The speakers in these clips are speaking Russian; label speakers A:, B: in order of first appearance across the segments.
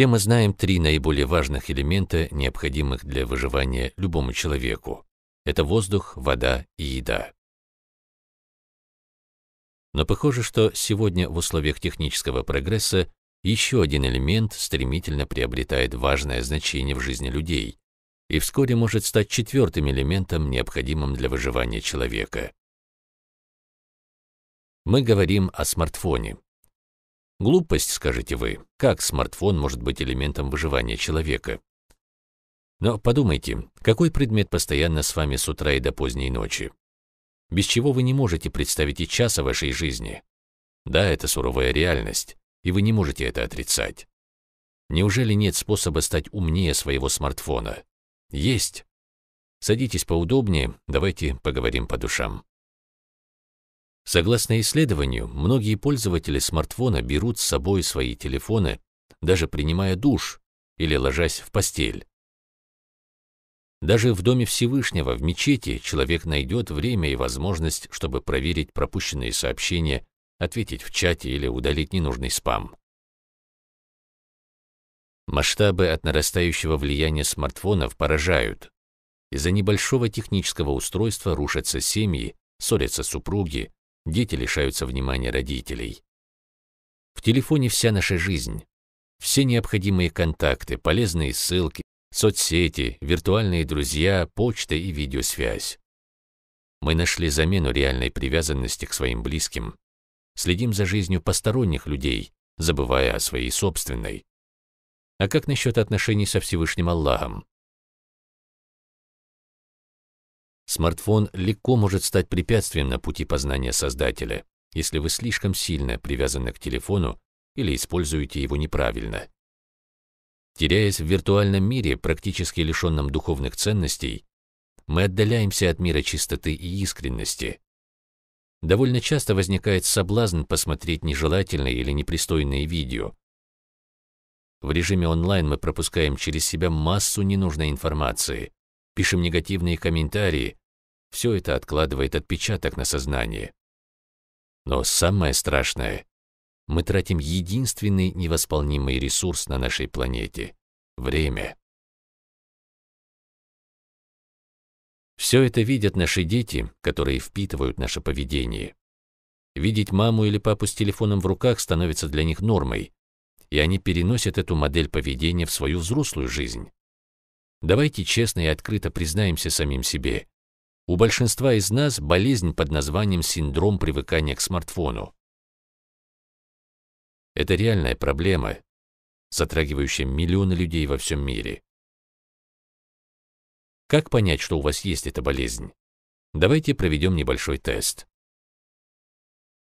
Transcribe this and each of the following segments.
A: Все мы знаем три наиболее важных элемента, необходимых для выживания любому человеку. Это воздух, вода и еда. Но похоже, что сегодня в условиях технического прогресса еще один элемент стремительно приобретает важное значение в жизни людей и вскоре может стать четвертым элементом, необходимым для выживания человека. Мы говорим о смартфоне. Глупость, скажете вы. Как смартфон может быть элементом выживания человека? Но подумайте, какой предмет постоянно с вами с утра и до поздней ночи? Без чего вы не можете представить и часа вашей жизни? Да, это суровая реальность, и вы не можете это отрицать. Неужели нет способа стать умнее своего смартфона? Есть. Садитесь поудобнее, давайте поговорим по душам. Согласно исследованию, многие пользователи смартфона берут с собой свои телефоны, даже принимая душ или ложась в постель. Даже в Доме Всевышнего, в мечети, человек найдет время и возможность, чтобы проверить пропущенные сообщения, ответить в чате или удалить ненужный спам. Масштабы от нарастающего влияния смартфонов поражают. Из-за небольшого технического устройства рушатся семьи, ссорятся супруги, Дети лишаются внимания родителей. В телефоне вся наша жизнь. Все необходимые контакты, полезные ссылки, соцсети, виртуальные друзья, почта и видеосвязь. Мы нашли замену реальной привязанности к своим близким. Следим за жизнью посторонних людей, забывая о своей собственной. А как насчет отношений со Всевышним Аллахом? Смартфон легко может стать препятствием на пути познания Создателя, если вы слишком сильно привязаны к телефону или используете его неправильно. Теряясь в виртуальном мире, практически лишенном духовных ценностей, мы отдаляемся от мира чистоты и искренности. Довольно часто возникает соблазн посмотреть нежелательные или непристойные видео. В режиме онлайн мы пропускаем через себя массу ненужной информации, пишем негативные комментарии, все это откладывает отпечаток на сознание, Но самое страшное, мы тратим единственный невосполнимый ресурс на нашей планете — время. Все это видят наши дети, которые впитывают наше поведение. Видеть маму или папу с телефоном в руках становится для них нормой, и они переносят эту модель поведения в свою взрослую жизнь. Давайте честно и открыто признаемся самим себе, у большинства из нас болезнь под названием синдром привыкания к смартфону. Это реальная проблема, затрагивающая миллионы людей во всем мире. Как понять, что у вас есть эта болезнь? Давайте проведем небольшой тест.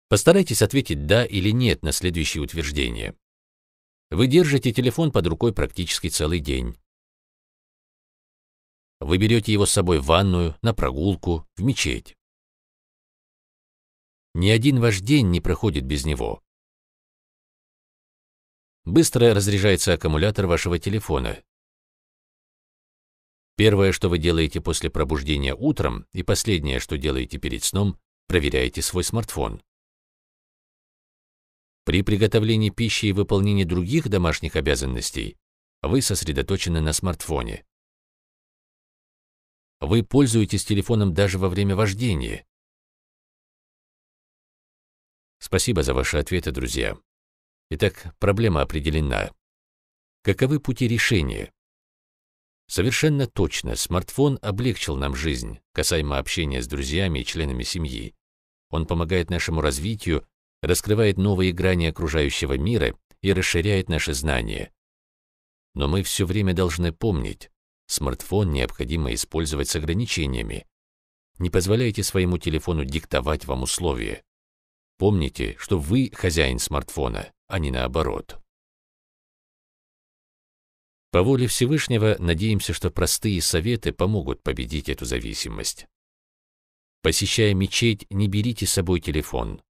A: Постарайтесь ответить «да» или «нет» на следующие утверждения. Вы держите телефон под рукой практически целый день. Вы берете его с собой в ванную, на прогулку, в мечеть. Ни один ваш день не проходит без него. Быстро разряжается аккумулятор вашего телефона. Первое, что вы делаете после пробуждения утром, и последнее, что делаете перед сном, проверяете свой смартфон. При приготовлении пищи и выполнении других домашних обязанностей вы сосредоточены на смартфоне. Вы пользуетесь телефоном даже во время вождения. Спасибо за ваши ответы, друзья. Итак, проблема определена. Каковы пути решения? Совершенно точно, смартфон облегчил нам жизнь, касаемо общения с друзьями и членами семьи. Он помогает нашему развитию, раскрывает новые грани окружающего мира и расширяет наши знания. Но мы все время должны помнить, Смартфон необходимо использовать с ограничениями. Не позволяйте своему телефону диктовать вам условия. Помните, что вы хозяин смартфона, а не наоборот. По воле Всевышнего надеемся, что простые советы помогут победить эту зависимость. Посещая мечеть, не берите с собой телефон.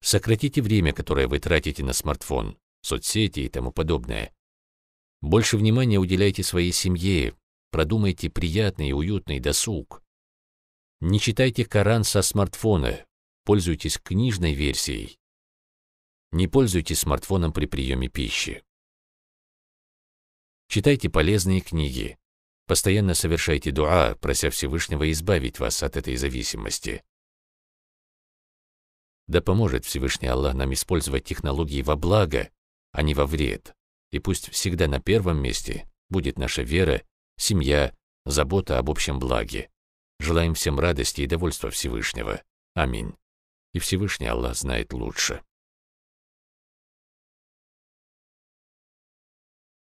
A: Сократите время, которое вы тратите на смартфон, соцсети и тому подобное. Больше внимания уделяйте своей семье, продумайте приятный и уютный досуг. Не читайте Коран со смартфона, пользуйтесь книжной версией. Не пользуйтесь смартфоном при приеме пищи. Читайте полезные книги. Постоянно совершайте дуа, прося Всевышнего избавить вас от этой зависимости. Да поможет Всевышний Аллах нам использовать технологии во благо, а не во вред и пусть всегда на первом месте будет наша вера, семья, забота об общем благе. Желаем всем радости и довольства Всевышнего. Аминь. И Всевышний Аллах знает лучше.